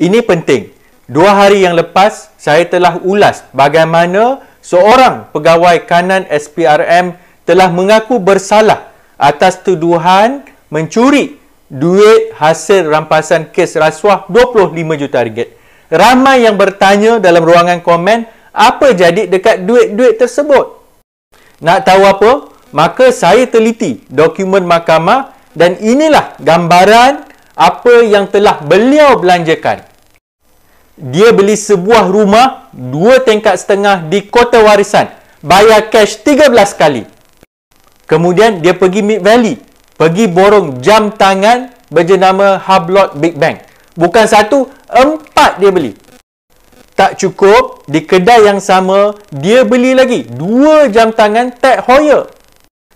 Ini penting. Dua hari yang lepas, saya telah ulas bagaimana seorang pegawai kanan SPRM telah mengaku bersalah atas tuduhan mencuri duit hasil rampasan kes rasuah 25 juta ringgit. Ramai yang bertanya dalam ruangan komen apa jadi dekat duit-duit tersebut. Nak tahu apa? Maka saya teliti dokumen mahkamah dan inilah gambaran apa yang telah beliau belanjakan. Dia beli sebuah rumah dua tingkat setengah di Kota Warisan, bayar cash 13 kali. Kemudian dia pergi Mid Valley, pergi borong jam tangan berjenama Hublot Big Bang. Bukan satu, empat dia beli. Tak cukup, di kedai yang sama, dia beli lagi dua jam tangan Tag Heuer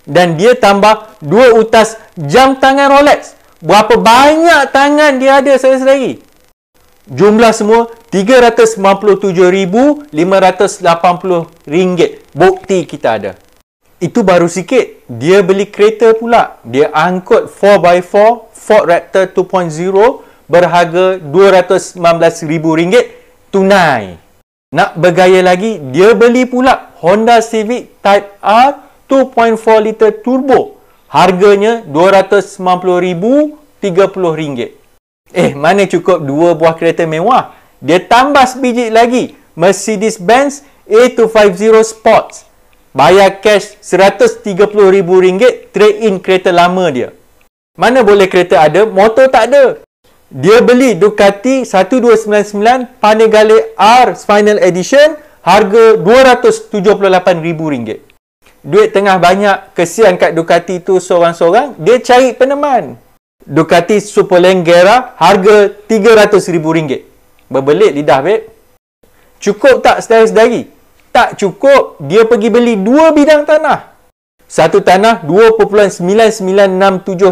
Dan dia tambah dua utas jam tangan Rolex Berapa banyak tangan dia ada sendiri-sendiri? Jumlah semua RM397,580 bukti kita ada. Itu baru sikit. Dia beli kereta pula. Dia angkut 4x4 Ford Raptor 2.0 berharga RM219,000 tunai. Nak bergaya lagi, dia beli pula Honda Civic Type R 2.4 liter turbo Harganya RM290,000 Eh, mana cukup dua buah kereta mewah? Dia tambah sebiji lagi Mercedes-Benz A250 Sports Bayar cash RM130,000 Trade-in kereta lama dia Mana boleh kereta ada, motor tak ada Dia beli Ducati 1299 Panigale R Final Edition Harga RM278,000 duit tengah banyak kesian kat Ducati tu seorang-seorang dia cari peneman Ducati Super Langera harga RM300,000 berbelit lidah babe cukup tak setara sedari tak cukup dia pergi beli dua bidang tanah satu tanah 2.9967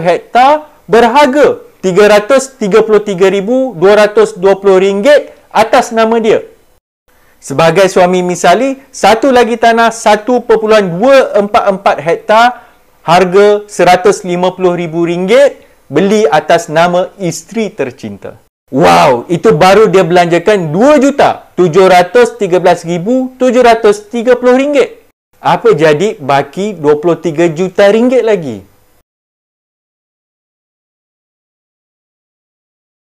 hektar berharga RM333,220 atas nama dia Sebagai suami misali, satu lagi tanah 1.244 hektar harga RM150,000 beli atas nama isteri tercinta. Wow, itu baru dia belanjakan RM2,713,730. Apa jadi baki RM23 juta ringgit lagi?